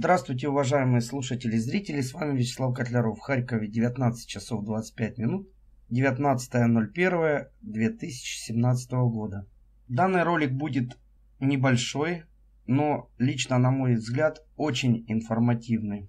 Здравствуйте, уважаемые слушатели и зрители. С вами Вячеслав Котляров. В Харькове 19 часов 25 минут. 19.01.2017 года. Данный ролик будет небольшой, но лично, на мой взгляд, очень информативный.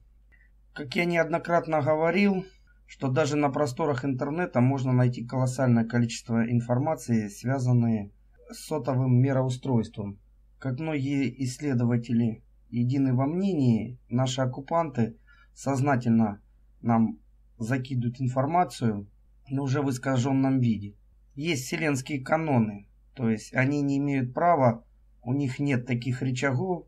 Как я неоднократно говорил, что даже на просторах интернета можно найти колоссальное количество информации, связанной с сотовым мироустройством. Как многие исследователи едины во мнении, наши оккупанты сознательно нам закидывают информацию, но уже в искаженном виде. Есть вселенские каноны, то есть они не имеют права, у них нет таких рычагов,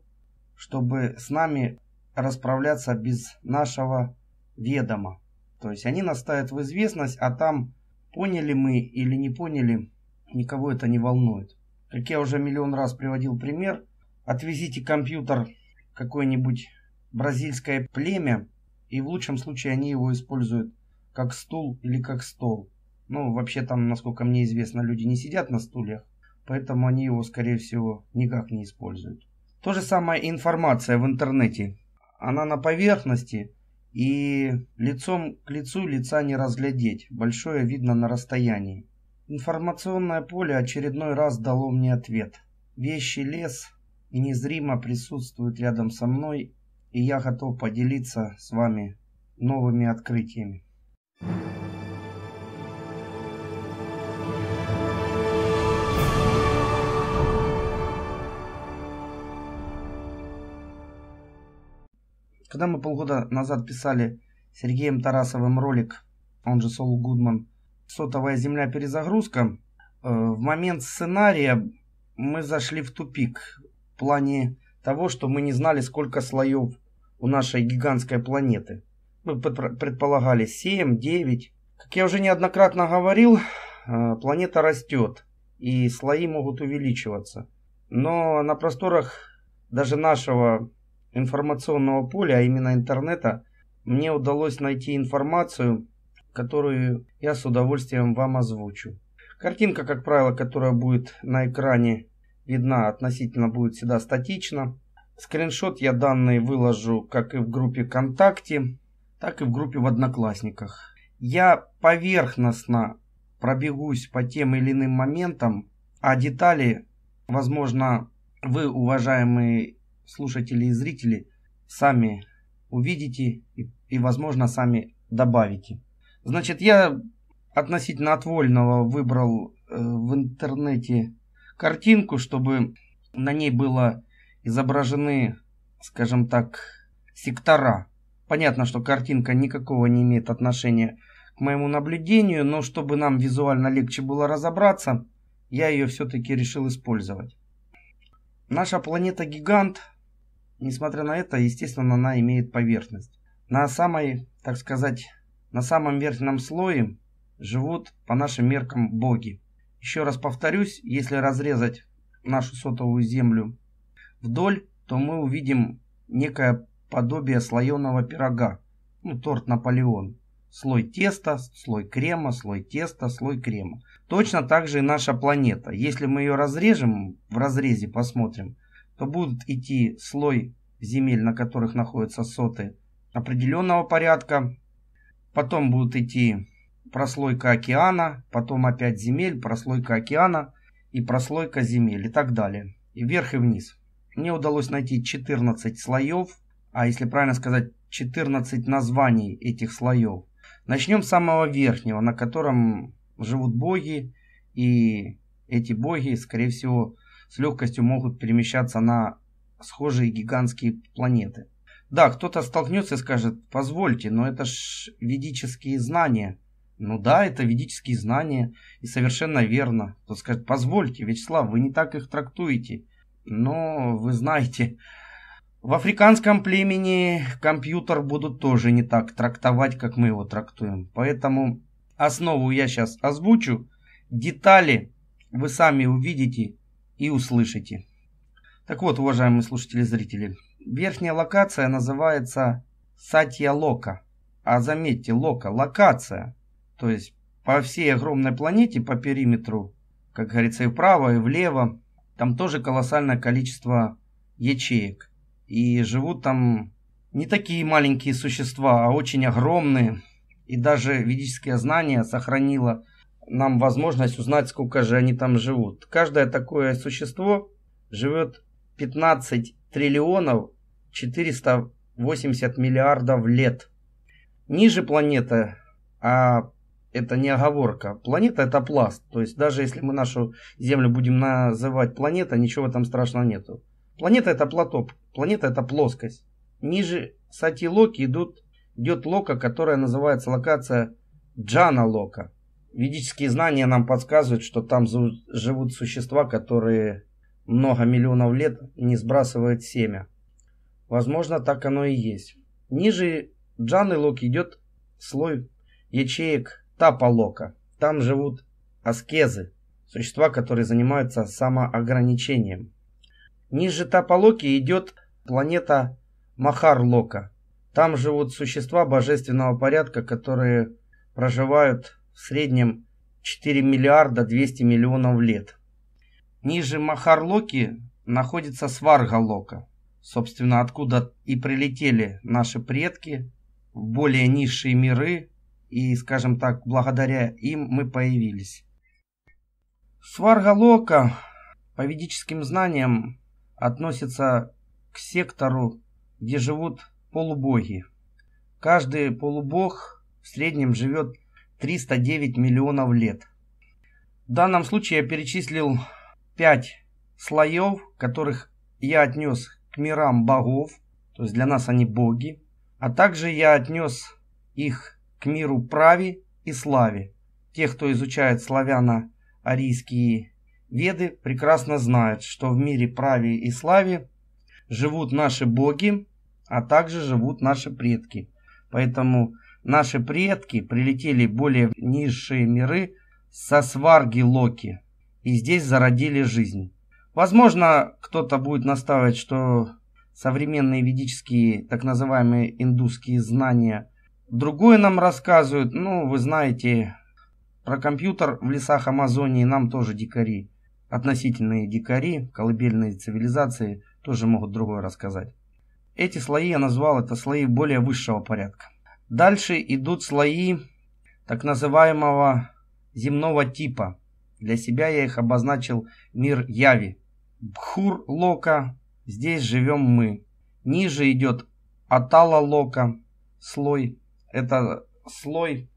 чтобы с нами расправляться без нашего ведома. То есть они нас в известность, а там поняли мы или не поняли, никого это не волнует. Как я уже миллион раз приводил пример, отвезите компьютер какое-нибудь бразильское племя, и в лучшем случае они его используют как стул или как стол. Ну, вообще там, насколько мне известно, люди не сидят на стульях, поэтому они его, скорее всего, никак не используют. То же самое информация в интернете. Она на поверхности, и лицом к лицу лица не разглядеть, большое видно на расстоянии. Информационное поле очередной раз дало мне ответ. Вещи лес, и незримо присутствует рядом со мной, и я готов поделиться с вами новыми открытиями. Когда мы полгода назад писали Сергеем Тарасовым ролик, он же Сол Гудман, «Сотовая земля перезагрузка», э, в момент сценария мы зашли в тупик плане того, что мы не знали, сколько слоев у нашей гигантской планеты. Мы предполагали 7, 9. Как я уже неоднократно говорил, э, планета растет, и слои могут увеличиваться. Но на просторах даже нашего информационного поля, а именно интернета, мне удалось найти информацию, которую я с удовольствием вам озвучу. Картинка, как правило, которая будет на экране видна относительно будет всегда статично. Скриншот я данные выложу как и в группе ВКонтакте, так и в группе в Одноклассниках. Я поверхностно пробегусь по тем или иным моментам, а детали, возможно, вы, уважаемые слушатели и зрители, сами увидите и, и возможно, сами добавите. Значит, я относительно отвольного выбрал э, в интернете картинку, чтобы на ней было изображены, скажем так, сектора. Понятно, что картинка никакого не имеет отношения к моему наблюдению, но чтобы нам визуально легче было разобраться, я ее все-таки решил использовать. Наша планета-гигант, несмотря на это, естественно, она имеет поверхность. На самой, так сказать, на самом верхнем слое живут, по нашим меркам, боги. Еще раз повторюсь, если разрезать нашу сотовую землю вдоль, то мы увидим некое подобие слоеного пирога, ну, торт Наполеон. Слой теста, слой крема, слой теста, слой крема. Точно так же и наша планета. Если мы ее разрежем, в разрезе посмотрим, то будут идти слой земель, на которых находятся соты определенного порядка, потом будут идти прослойка океана, потом опять земель, прослойка океана и прослойка земель и так далее. И вверх и вниз. Мне удалось найти 14 слоев, а если правильно сказать, 14 названий этих слоев. Начнем с самого верхнего, на котором живут боги, и эти боги, скорее всего, с легкостью могут перемещаться на схожие гигантские планеты. Да, кто-то столкнется и скажет, позвольте, но это ж ведические знания – ну да, это ведические знания, и совершенно верно. Кто скажет, позвольте, Вячеслав, вы не так их трактуете. Но вы знаете, в африканском племени компьютер будут тоже не так трактовать, как мы его трактуем. Поэтому основу я сейчас озвучу, детали вы сами увидите и услышите. Так вот, уважаемые слушатели и зрители, верхняя локация называется Сатья Лока. А заметьте, Лока, локация – то есть по всей огромной планете, по периметру, как говорится, и вправо, и влево, там тоже колоссальное количество ячеек. И живут там не такие маленькие существа, а очень огромные. И даже ведическое знание сохранило нам возможность узнать, сколько же они там живут. Каждое такое существо живет 15 триллионов 480 миллиардов лет. Ниже планета, а это не оговорка. Планета это пласт. То есть даже если мы нашу Землю будем называть планета, ничего там страшного нету. Планета это платоп. Планета это плоскость. Ниже Сати Локи идут, идет лока, которая называется локация Джана Лока. Ведические знания нам подсказывают, что там живут существа, которые много миллионов лет не сбрасывают семя. Возможно, так оно и есть. Ниже Джаны Локи идет слой ячеек Тапалока. Там живут аскезы, существа, которые занимаются самоограничением. Ниже Тапалоки идет планета Махарлока. Там живут существа божественного порядка, которые проживают в среднем 4 миллиарда 200 миллионов лет. Ниже Махарлоки находится Сваргалока, собственно, откуда и прилетели наши предки в более низшие миры, и, скажем так, благодаря им мы появились. Сварга Лока по ведическим знаниям относится к сектору, где живут полубоги. Каждый полубог в среднем живет 309 миллионов лет. В данном случае я перечислил 5 слоев, которых я отнес к мирам богов, то есть для нас они боги, а также я отнес их к миру праве и славе. Те, кто изучает славяно-арийские веды, прекрасно знают, что в мире праве и славе живут наши боги, а также живут наши предки. Поэтому наши предки прилетели более в низшие миры со сварги Локи и здесь зародили жизнь. Возможно, кто-то будет настаивать, что современные ведические так называемые индусские знания Другое нам рассказывают, ну, вы знаете, про компьютер в лесах Амазонии нам тоже дикари. Относительные дикари, колыбельные цивилизации тоже могут другое рассказать. Эти слои я назвал это слои более высшего порядка. Дальше идут слои так называемого земного типа. Для себя я их обозначил мир Яви. Бхур Лока, здесь живем мы. Ниже идет Атала Лока, слой это слой,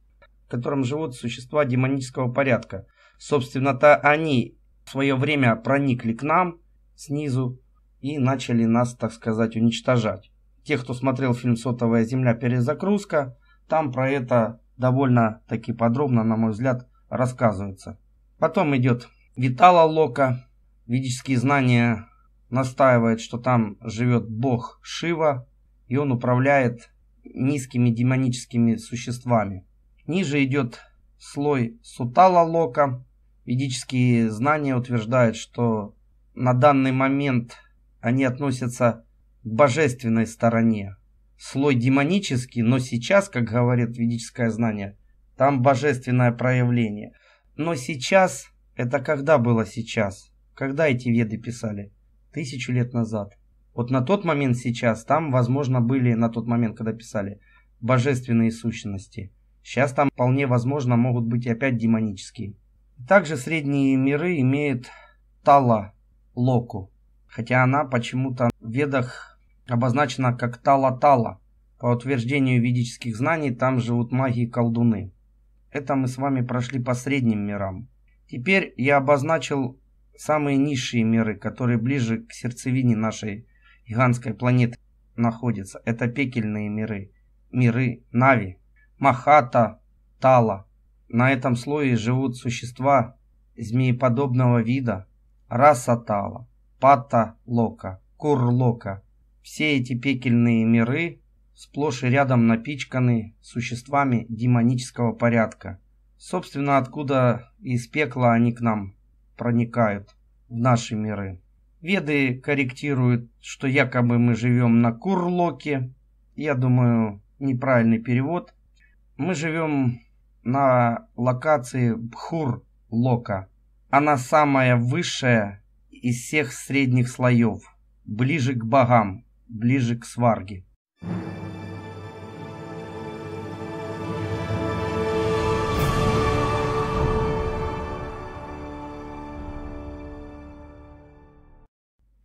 в котором живут существа демонического порядка. Собственно-то они в свое время проникли к нам снизу и начали нас, так сказать, уничтожать. Те, кто смотрел фильм «Сотовая земля. Перезагрузка», там про это довольно-таки подробно, на мой взгляд, рассказывается. Потом идет Витала Лока. Ведические знания настаивает, что там живет бог Шива, и он управляет низкими демоническими существами. Ниже идет слой Сутала Лока. Ведические знания утверждают, что на данный момент они относятся к божественной стороне. Слой демонический, но сейчас, как говорит ведическое знание, там божественное проявление. Но сейчас, это когда было сейчас? Когда эти веды писали? Тысячу лет назад. Вот на тот момент сейчас, там, возможно, были на тот момент, когда писали, божественные сущности. Сейчас там вполне возможно могут быть опять демонические. Также средние миры имеют Тала Локу, хотя она почему-то в ведах обозначена как Тала-Тала. По утверждению ведических знаний, там живут маги и колдуны. Это мы с вами прошли по средним мирам. Теперь я обозначил самые низшие миры, которые ближе к сердцевине нашей гигантской планеты находится. Это пекельные миры. Миры Нави. Махата, Тала. На этом слое живут существа змееподобного вида. Раса Тала, Пата Лока, Кур Лока. Все эти пекельные миры сплошь и рядом напичканы существами демонического порядка. Собственно, откуда из пекла они к нам проникают в наши миры. Веды корректируют, что якобы мы живем на Курлоке. Я думаю, неправильный перевод. Мы живем на локации Бхур-Лока. Она самая высшая из всех средних слоев. Ближе к богам, ближе к сварге.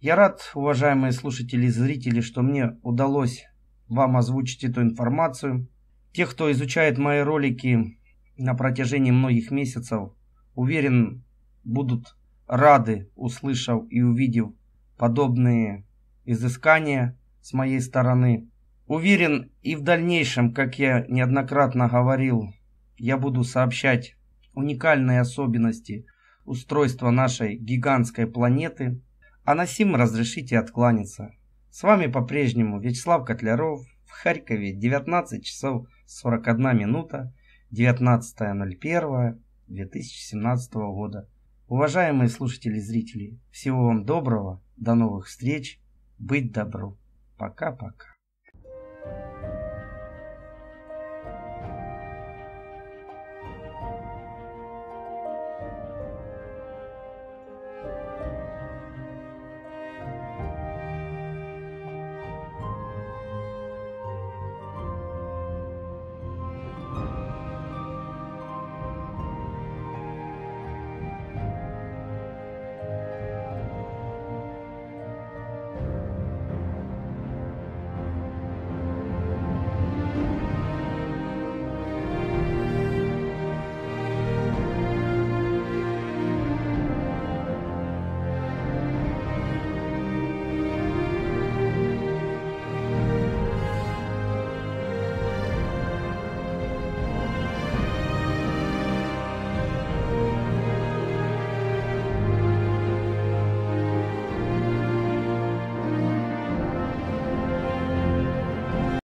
Я рад, уважаемые слушатели и зрители, что мне удалось вам озвучить эту информацию. Те, кто изучает мои ролики на протяжении многих месяцев, уверен, будут рады, услышав и увидев подобные изыскания с моей стороны. Уверен, и в дальнейшем, как я неоднократно говорил, я буду сообщать уникальные особенности устройства нашей гигантской планеты – а на сим разрешите откланяться. С вами по-прежнему Вячеслав Котляров в Харькове 19 часов 41 минута 19.01.2017 года. Уважаемые слушатели и зрители, всего вам доброго, до новых встреч, быть добру. Пока-пока.